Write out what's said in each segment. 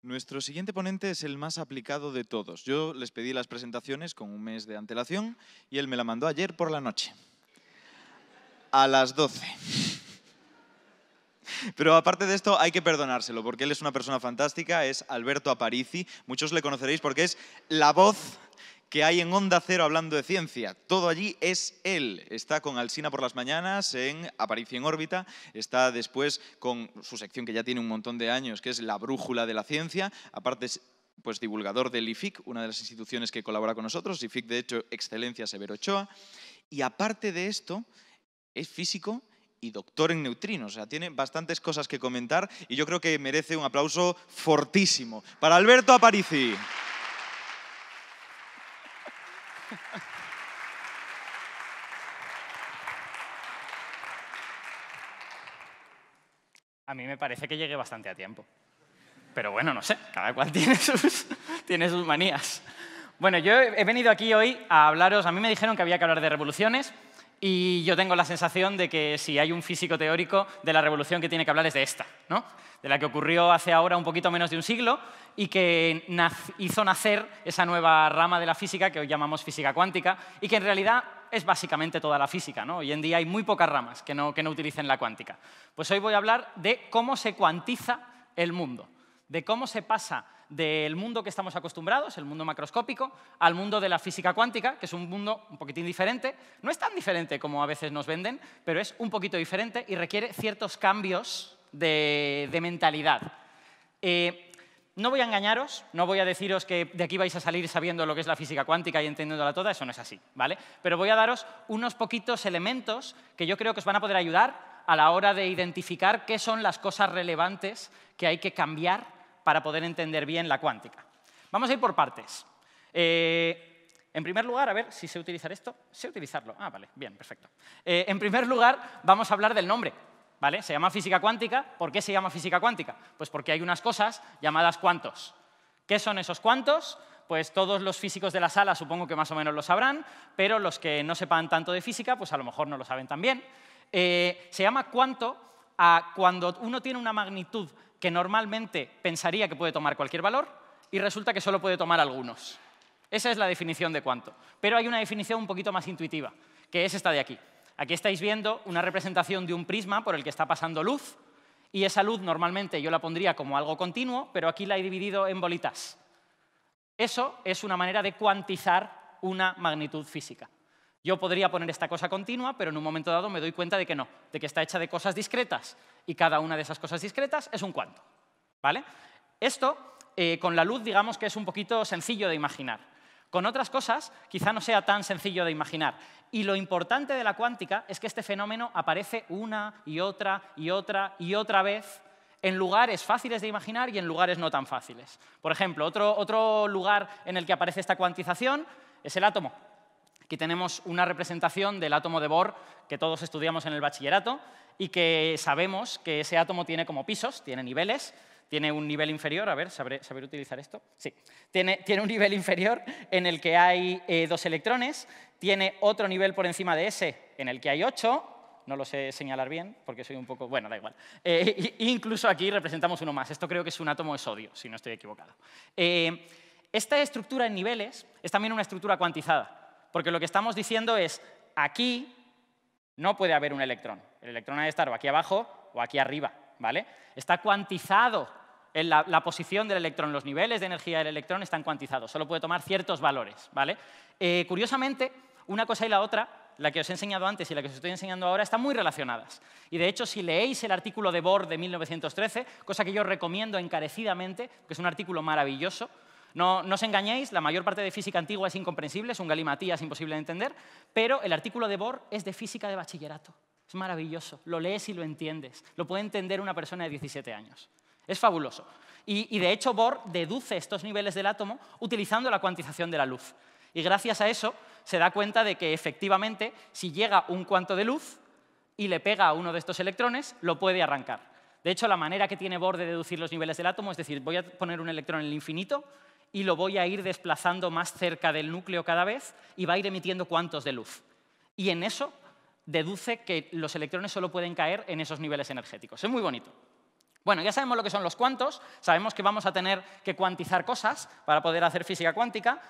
Nuestro siguiente ponente es el más aplicado de todos. Yo les pedí las presentaciones con un mes de antelación y él me la mandó ayer por la noche. A las 12. Pero aparte de esto, hay que perdonárselo, porque él es una persona fantástica, es Alberto Aparici. Muchos le conoceréis porque es la voz que hay en Onda Cero hablando de ciencia. Todo allí es él. Está con Alsina por las mañanas en Aparicio en órbita, está después con su sección que ya tiene un montón de años, que es La Brújula de la Ciencia. Aparte es pues, divulgador del IFIC, una de las instituciones que colabora con nosotros, IFIC de hecho Excelencia Severo Ochoa. Y aparte de esto, es físico y doctor en neutrinos. O sea, tiene bastantes cosas que comentar y yo creo que merece un aplauso fortísimo para Alberto Aparicio. A mí me parece que llegué bastante a tiempo. Pero bueno, no sé, cada cual tiene sus, tiene sus manías. Bueno, yo he venido aquí hoy a hablaros, a mí me dijeron que había que hablar de revoluciones, y yo tengo la sensación de que si hay un físico teórico de la revolución que tiene que hablar es de esta, de la que ocurrió hace ahora un poquito menos de un siglo y que hizo nacer esa nueva rama de la física que hoy llamamos física cuántica y que en realidad es básicamente toda la física. ¿no? Hoy en día hay muy pocas ramas que no utilicen la cuántica. Pues hoy voy a hablar de cómo se cuantiza el mundo, de cómo se pasa del mundo que estamos acostumbrados, el mundo macroscópico, al mundo de la física cuántica, que es un mundo un poquitín diferente. No es tan diferente como a veces nos venden, pero es un poquito diferente y requiere ciertos cambios de, mentalidad. Eh, no voy a engañaros, no voy a deciros que de aquí vais a salir sabiendo lo que es la física cuántica y entendiéndola toda, eso no es así, ¿vale? Pero voy a daros unos poquitos elementos que yo creo que os van a poder ayudar a la hora de identificar qué son las cosas relevantes que hay que cambiar para poder entender bien la cuántica. Vamos a ir por partes. Eh, en primer lugar, a ver si sé utilizar esto. Sé utilizarlo. Ah, vale, bien, perfecto. Eh, en primer lugar, vamos a hablar del nombre. ¿Vale? Se llama física cuántica. ¿Por qué se llama física cuántica? Pues porque hay unas cosas llamadas cuantos. ¿Qué son esos cuantos? Pues todos los físicos de la sala supongo que más o menos lo sabrán, pero los que no sepan tanto de física, pues a lo mejor no lo saben tan bien. Eh, se llama cuanto a cuando uno tiene una magnitud que normalmente pensaría que puede tomar cualquier valor y resulta que solo puede tomar algunos. Esa es la definición de cuánto. Pero hay una definición un poquito más intuitiva, que es esta de aquí. Aquí estáis viendo una representación de un prisma por el que está pasando luz, y esa luz normalmente yo la pondría como algo continuo, pero aquí la he dividido en bolitas. Eso es una manera de cuantizar una magnitud física. Yo podría poner esta cosa continua, pero en un momento dado me doy cuenta de que no, de que está hecha de cosas discretas y cada una de esas cosas discretas es un cuanto. ¿vale? Esto eh, con la luz digamos que es un poquito sencillo de imaginar. Con otras cosas quizá no sea tan sencillo de imaginar. Y lo importante de la cuántica es que este fenómeno aparece una y otra y otra y otra vez en lugares fáciles de imaginar y en lugares no tan fáciles. Por ejemplo, otro lugar en el que aparece esta cuantización es el átomo. Aquí tenemos una representación del átomo de Bohr que todos estudiamos en el bachillerato y que sabemos que ese átomo tiene como pisos, tiene niveles, tiene un nivel inferior, a ver, ¿sabré, saber utilizar esto? Sí, tiene, tiene, un nivel inferior en el que hay eh, dos electrones, tiene otro nivel por encima de ese en el que hay ocho, no lo sé señalar bien porque soy un poco... Bueno, da igual. Eh, incluso aquí representamos uno más. Esto creo que es un átomo de sodio, si no estoy equivocado. Eh, esta estructura en niveles es también una estructura cuantizada porque lo que estamos diciendo es, aquí no puede haber un electrón. El electrón ha de estar o aquí abajo o aquí arriba, ¿vale? Está cuantizado la, posición del electrón, los niveles de energía del electrón están cuantizados, solo puede tomar ciertos valores, ¿vale? Eh, curiosamente, una cosa y la otra, la que os he enseñado antes y la que os estoy enseñando ahora, están muy relacionadas. Y de hecho, si leéis el artículo de Bohr de 1913, cosa que yo recomiendo encarecidamente, que es un artículo maravilloso, no, no os engañéis, la mayor parte de física antigua es incomprensible, es un galimatías imposible de entender, pero el artículo de Bohr es de física de bachillerato. Es maravilloso, lo lees y lo entiendes, lo puede entender una persona de 17 años. Es fabuloso. Y, y, de hecho Bohr deduce estos niveles del átomo utilizando la cuantización de la luz. Y gracias a eso se da cuenta de que efectivamente si llega un cuanto de luz y le pega a uno de estos electrones, lo puede arrancar. De hecho, la manera que tiene Bohr de deducir los niveles del átomo es decir, voy a poner un electrón en el infinito y lo voy a ir desplazando más cerca del núcleo cada vez y va a ir emitiendo cuantos de luz. Y en eso deduce que los electrones solo pueden caer en esos niveles energéticos. Es muy bonito. Bueno, ya sabemos lo que son los cuantos, sabemos que vamos a tener que cuantizar cosas para poder hacer física cuántica,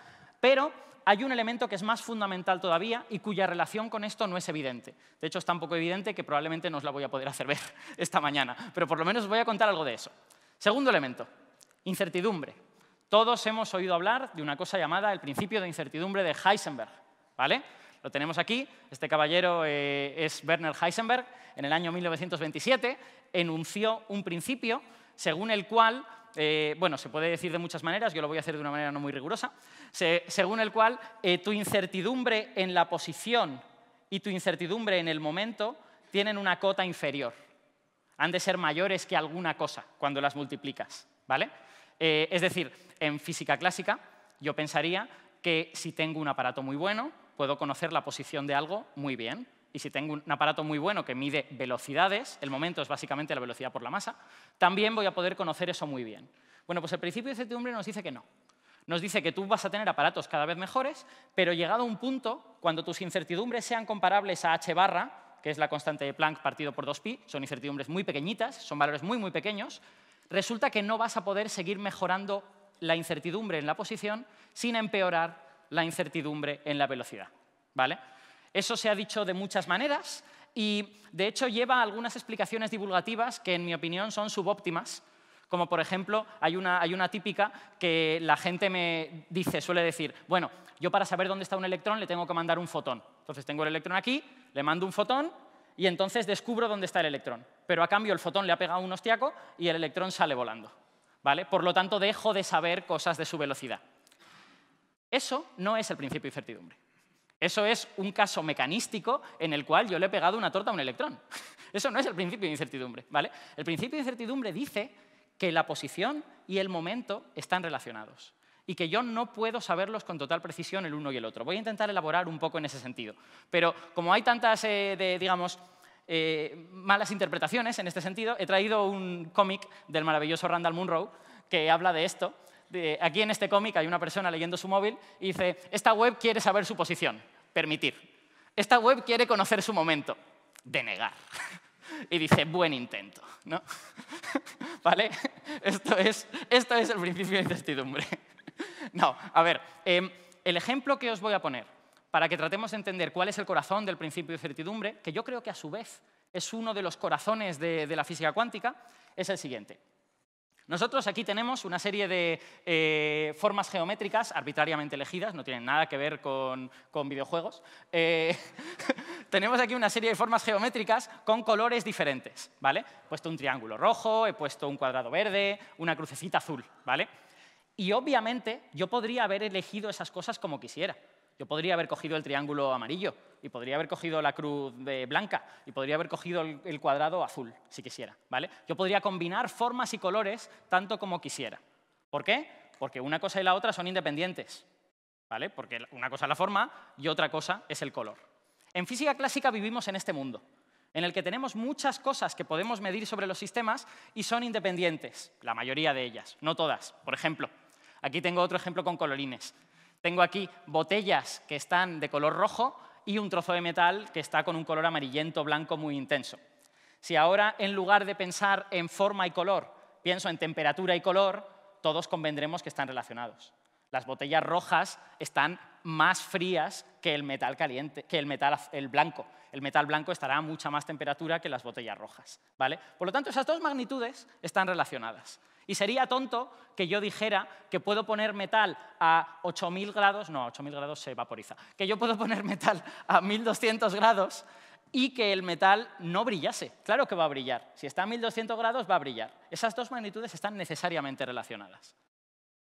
pero hay un elemento que es más fundamental todavía y cuya relación con esto no es evidente. De hecho, es tan poco evidente que probablemente no os la voy a poder hacer ver esta mañana, pero por lo menos voy a contar algo de eso. Segundo elemento, incertidumbre. Todos hemos oído hablar de una cosa llamada el principio de incertidumbre de Heisenberg, ¿vale? Lo tenemos aquí, este caballero eh, es Werner Heisenberg, en el año 1927 enunció un principio según el cual, eh, bueno, se puede decir de muchas maneras, yo lo voy a hacer de una manera no muy rigurosa, según el cual eh, tu incertidumbre en la posición y tu incertidumbre en el momento tienen una cota inferior, han de ser mayores que alguna cosa cuando las multiplicas, ¿vale? es decir, en física clásica, yo pensaría que si tengo un aparato muy bueno, puedo conocer la posición de algo muy bien. Y si tengo un aparato muy bueno que mide velocidades, el momento es básicamente la velocidad por la masa, también voy a poder conocer eso muy bien. Bueno, pues el principio de incertidumbre nos dice que no. Nos dice que tú vas a tener aparatos cada vez mejores, pero llegado a un punto, cuando tus incertidumbres sean comparables a h barra, que es la constante de Planck partido por 2pi, son incertidumbres muy pequeñitas, son valores muy, muy pequeños, resulta que no vas a poder seguir mejorando la incertidumbre en la posición sin empeorar la incertidumbre en la velocidad. ¿Vale? Eso se ha dicho de muchas maneras y, de hecho, lleva algunas explicaciones divulgativas que, en mi opinión, son subóptimas. Como, por ejemplo, hay una, hay una típica que la gente me dice, suele decir, bueno, yo para saber dónde está un electrón le tengo que mandar un fotón. Entonces tengo el electrón aquí, le mando un fotón y entonces descubro dónde está el electrón. Pero a cambio el fotón le ha pegado un hostiaco y el electrón sale volando. Por lo tanto, dejo de saber cosas de su velocidad. Eso no es el principio de incertidumbre. Eso es un caso mecanístico en el cual yo le he pegado una torta a un electrón. Eso no es el principio de incertidumbre, El principio de incertidumbre dice que la posición y el momento están relacionados y que yo no puedo saberlos con total precisión el uno y el otro. Voy a intentar elaborar un poco en ese sentido. Pero como hay tantas, eh, digamos, eh, malas interpretaciones en este sentido, he traído un cómic del maravilloso Randall Munroe que habla de esto. aquí en este cómic hay una persona leyendo su móvil y dice, esta web quiere saber su posición, permitir. Esta web quiere conocer su momento, denegar. y dice, buen intento. ¿no? ¿Vale? Esto es, esto es el principio de incertidumbre. no, a ver, eh, el ejemplo que os voy a poner para que tratemos de entender cuál es el corazón del principio de certidumbre, que yo creo que a su vez es uno de los corazones de, la física cuántica, es el siguiente. Nosotros aquí tenemos una serie de eh, formas geométricas arbitrariamente elegidas, no tienen nada que ver con, videojuegos. Eh, tenemos aquí una serie de formas geométricas con colores diferentes, ¿vale? He puesto un triángulo rojo, he puesto un cuadrado verde, una crucecita azul, ¿vale? Y obviamente yo podría haber elegido esas cosas como quisiera. Yo podría haber cogido el triángulo amarillo y podría haber cogido la cruz de blanca y podría haber cogido el cuadrado azul, si quisiera. ¿vale? Yo podría combinar formas y colores tanto como quisiera. ¿Por qué? Porque una cosa y la otra son independientes. ¿vale? Porque una cosa es la forma y otra cosa es el color. En física clásica vivimos en este mundo, en el que tenemos muchas cosas que podemos medir sobre los sistemas y son independientes, la mayoría de ellas, no todas. Por ejemplo, aquí tengo otro ejemplo con colorines. Tengo aquí botellas que están de color rojo y un trozo de metal que está con un color amarillento blanco muy intenso. Si ahora, en lugar de pensar en forma y color, pienso en temperatura y color, todos convendremos que están relacionados. Las botellas rojas están más frías que el metal caliente, que el metal el blanco. El metal blanco estará a mucha más temperatura que las botellas rojas, ¿vale? Por lo tanto, esas dos magnitudes están relacionadas. Y sería tonto que yo dijera que puedo poner metal a 8.000 grados, no, a 8.000 grados se vaporiza, que yo puedo poner metal a 1.200 grados y que el metal no brillase. Claro que va a brillar. Si está a 1.200 grados, va a brillar. Esas dos magnitudes están necesariamente relacionadas.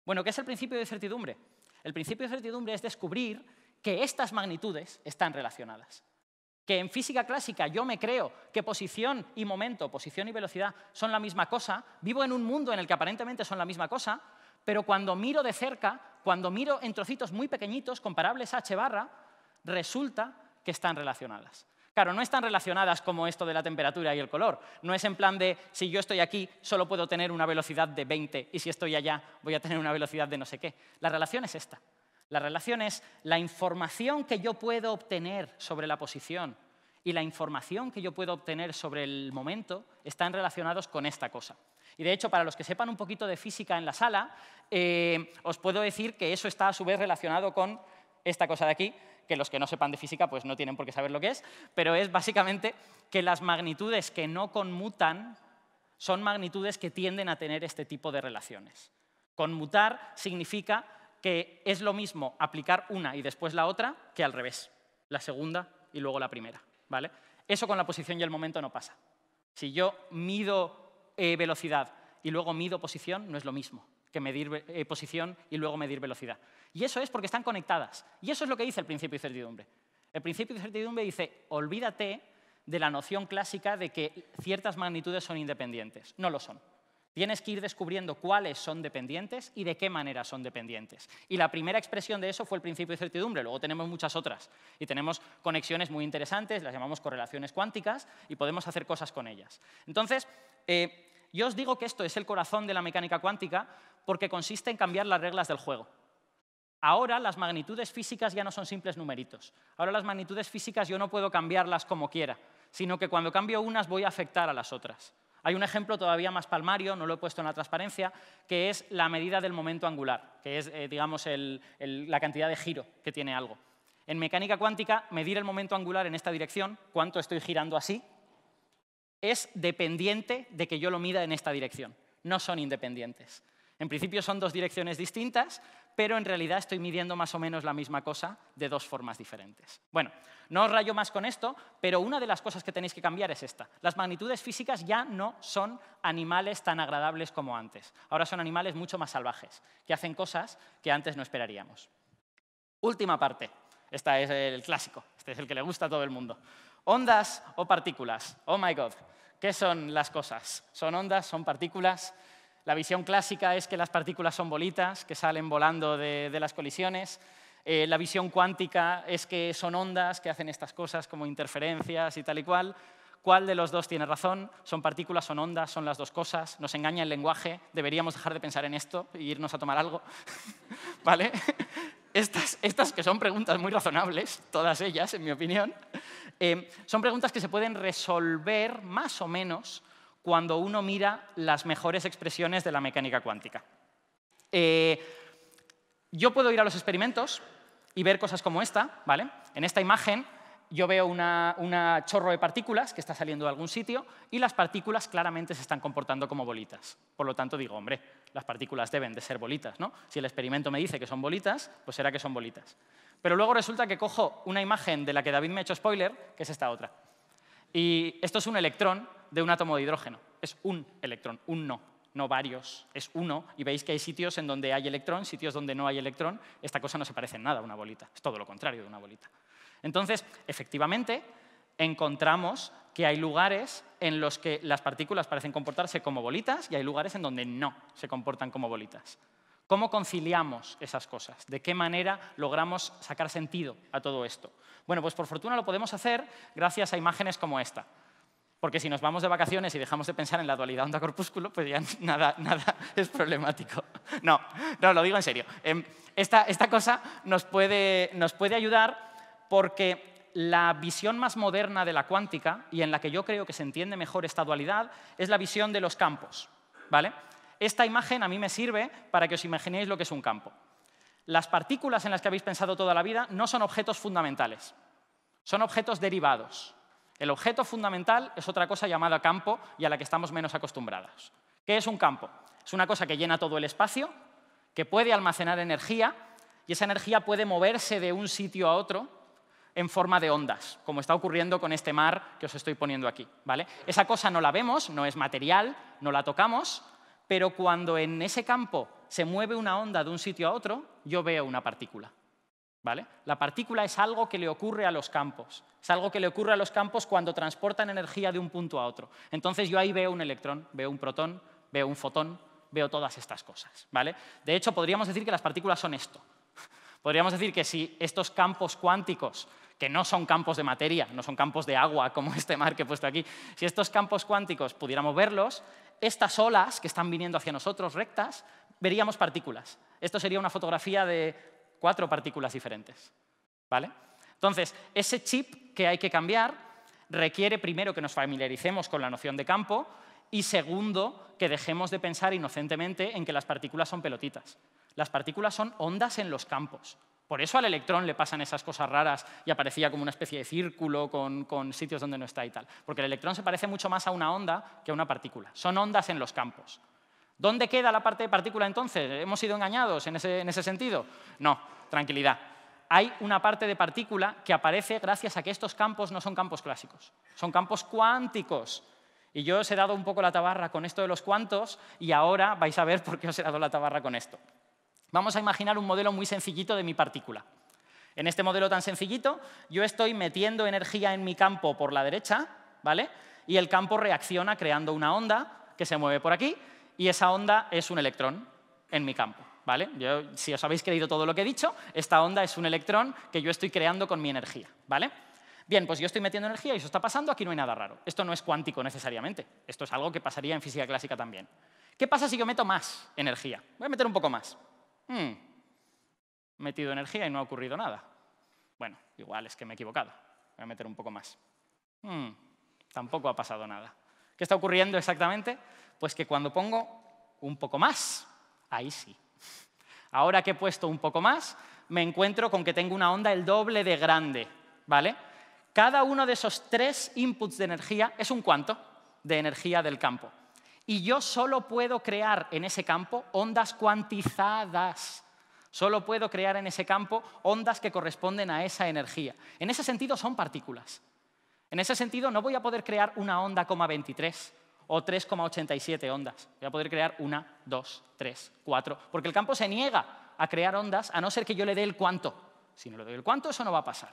Bueno, ¿qué es el principio de certidumbre? El principio de certidumbre es descubrir que estas magnitudes están relacionadas que en física clásica yo me creo que posición y momento, posición y velocidad son la misma cosa, vivo en un mundo en el que aparentemente son la misma cosa, pero cuando miro de cerca, cuando miro en trocitos muy pequeñitos, comparables a H barra, resulta que están relacionadas. Claro, no están relacionadas como esto de la temperatura y el color. No es en plan de, si yo estoy aquí, solo puedo tener una velocidad de 20 y si estoy allá, voy a tener una velocidad de no sé qué. La relación es esta. La relación es la información que yo puedo obtener sobre la posición y la información que yo puedo obtener sobre el momento están relacionados con esta cosa. Y de hecho, para los que sepan un poquito de física en la sala, eh, os puedo decir que eso está a su vez relacionado con esta cosa de aquí, que los que no sepan de física pues no tienen por qué saber lo que es, pero es básicamente que las magnitudes que no conmutan son magnitudes que tienden a tener este tipo de relaciones. Conmutar significa que es lo mismo aplicar una y después la otra que al revés, la segunda y luego la primera. ¿vale? Eso con la posición y el momento no pasa. Si yo mido eh, velocidad y luego mido posición, no es lo mismo que medir eh, posición y luego medir velocidad. Y eso es porque están conectadas. Y eso es lo que dice el principio de certidumbre. El principio de certidumbre dice, olvídate de la noción clásica de que ciertas magnitudes son independientes. No lo son. Tienes que ir descubriendo cuáles son dependientes y de qué manera son dependientes. Y la primera expresión de eso fue el principio de certidumbre, luego tenemos muchas otras. Y tenemos conexiones muy interesantes, las llamamos correlaciones cuánticas, y podemos hacer cosas con ellas. Entonces, eh, yo os digo que esto es el corazón de la mecánica cuántica porque consiste en cambiar las reglas del juego. Ahora las magnitudes físicas ya no son simples numeritos. Ahora las magnitudes físicas yo no puedo cambiarlas como quiera, sino que cuando cambio unas voy a afectar a las otras. Hay un ejemplo todavía más palmario, no lo he puesto en la transparencia, que es la medida del momento angular, que es, eh, digamos, la cantidad de giro que tiene algo. En mecánica cuántica, medir el momento angular en esta dirección, cuánto estoy girando así, es dependiente de que yo lo mida en esta dirección. No son independientes. En principio son dos direcciones distintas, pero en realidad estoy midiendo más o menos la misma cosa de dos formas diferentes. Bueno, no os rayo más con esto, pero una de las cosas que tenéis que cambiar es esta. Las magnitudes físicas ya no son animales tan agradables como antes. Ahora son animales mucho más salvajes, que hacen cosas que antes no esperaríamos. Última parte. Este es el clásico, este es el que le gusta a todo el mundo. Ondas o partículas. Oh my God. ¿Qué son las cosas? ¿Son ondas? ¿Son partículas? La visión clásica es que las partículas son bolitas que salen volando de, las colisiones. Eh, la visión cuántica es que son ondas que hacen estas cosas como interferencias y tal y cual. ¿Cuál de los dos tiene razón? ¿Son partículas, son ondas, son las dos cosas? ¿Nos engaña el lenguaje? ¿Deberíamos dejar de pensar en esto e irnos a tomar algo? ¿Vale? Estas, que son preguntas muy razonables, todas ellas, en mi opinión, eh, son preguntas que se pueden resolver más o menos cuando uno mira las mejores expresiones de la mecánica cuántica. Eh, yo puedo ir a los experimentos y ver cosas como esta, ¿vale? En esta imagen yo veo un chorro de partículas que está saliendo de algún sitio y las partículas claramente se están comportando como bolitas. Por lo tanto, digo, hombre, las partículas deben de ser bolitas, ¿no? Si el experimento me dice que son bolitas, pues será que son bolitas. Pero luego resulta que cojo una imagen de la que David me ha hecho spoiler, que es esta otra. Y esto es un electrón de un átomo de hidrógeno. Es un electrón, un no, no varios, es uno. Y veis que hay sitios en donde hay electrón, sitios donde no hay electrón. Esta cosa no se parece en nada a una bolita, es todo lo contrario de una bolita. Entonces, efectivamente, encontramos que hay lugares en los que las partículas parecen comportarse como bolitas y hay lugares en donde no se comportan como bolitas. ¿Cómo conciliamos esas cosas? ¿De qué manera logramos sacar sentido a todo esto? Bueno, pues por fortuna lo podemos hacer gracias a imágenes como esta. Porque si nos vamos de vacaciones y dejamos de pensar en la dualidad onda-corpúsculo, pues ya nada, nada es problemático. No, no, lo digo en serio. Em, esta, esta cosa nos puede, nos puede ayudar porque la visión más moderna de la cuántica, y en la que yo creo que se entiende mejor esta dualidad, es la visión de los campos. ¿vale? Esta imagen a mí me sirve para que os imaginéis lo que es un campo las partículas en las que habéis pensado toda la vida no son objetos fundamentales, son objetos derivados. El objeto fundamental es otra cosa llamada campo y a la que estamos menos acostumbrados. ¿Qué es un campo? Es una cosa que llena todo el espacio, que puede almacenar energía y esa energía puede moverse de un sitio a otro en forma de ondas, como está ocurriendo con este mar que os estoy poniendo aquí. ¿vale? Esa cosa no la vemos, no es material, no la tocamos, pero cuando en ese campo se mueve una onda de un sitio a otro, yo veo una partícula. ¿Vale? La partícula es algo que le ocurre a los campos, es algo que le ocurre a los campos cuando transportan energía de un punto a otro. Entonces yo ahí veo un electrón, veo un protón, veo un fotón, veo todas estas cosas. ¿vale? De hecho, podríamos decir que las partículas son esto. Podríamos decir que si estos campos cuánticos, que no son campos de materia, no son campos de agua como este mar que he puesto aquí, si estos campos cuánticos pudiéramos verlos, estas olas que están viniendo hacia nosotros rectas, veríamos partículas. Esto sería una fotografía de cuatro partículas diferentes. ¿vale? Entonces, ese chip que hay que cambiar requiere primero que nos familiaricemos con la noción de campo y segundo que dejemos de pensar inocentemente en que las partículas son pelotitas. Las partículas son ondas en los campos. Por eso al electrón le pasan esas cosas raras y aparecía como una especie de círculo con, con, sitios donde no está y tal. Porque el electrón se parece mucho más a una onda que a una partícula. Son ondas en los campos. ¿Dónde queda la parte de partícula entonces? ¿Hemos sido engañados en ese, sentido? No, tranquilidad. Hay una parte de partícula que aparece gracias a que estos campos no son campos clásicos, son campos cuánticos. Y yo os he dado un poco la tabarra con esto de los cuantos y ahora vais a ver por qué os he dado la tabarra con esto. Vamos a imaginar un modelo muy sencillito de mi partícula. En este modelo tan sencillito, yo estoy metiendo energía en mi campo por la derecha, ¿vale? Y el campo reacciona creando una onda que se mueve por aquí y esa onda es un electrón en mi campo. ¿Vale? si os habéis creído todo lo que he dicho, esta onda es un electrón que yo estoy creando con mi energía. ¿vale? Bien, pues yo estoy metiendo energía y eso está pasando, aquí no hay nada raro. Esto no es cuántico necesariamente, esto es algo que pasaría en física clásica también. ¿Qué pasa si yo meto más energía? Voy a meter un poco más. Hmm. He Metido energía y no ha ocurrido nada. Bueno, igual es que me he equivocado. Voy a meter un poco más. Hmm. Tampoco ha pasado nada. ¿Qué está ocurriendo exactamente? Pues que cuando pongo un poco más, ahí sí. Ahora que he puesto un poco más, me encuentro con que tengo una onda el doble de grande, ¿vale? Cada uno de esos tres inputs de energía es un cuanto de energía del campo. Y yo solo puedo crear en ese campo ondas cuantizadas. Solo puedo crear en ese campo ondas que corresponden a esa energía. En ese sentido son partículas. En ese sentido no voy a poder crear una onda 23, o 3,87 ondas. Voy a poder crear una, dos, tres, cuatro, porque el campo se niega a crear ondas a no ser que yo le dé el cuánto. Si no le doy el cuánto, eso no va a pasar.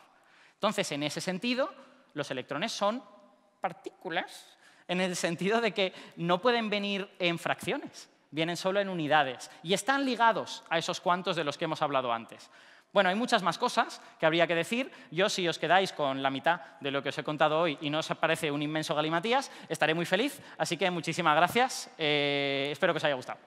Entonces, en ese sentido, los electrones son partículas, en el sentido de que no pueden venir en fracciones, vienen solo en unidades y están ligados a esos cuantos de los que hemos hablado antes. Bueno, hay muchas más cosas que habría que decir. Yo, si os quedáis con la mitad de lo que os he contado hoy y no os parece un inmenso galimatías, estaré muy feliz. Así que muchísimas gracias. Eh, espero que os haya gustado.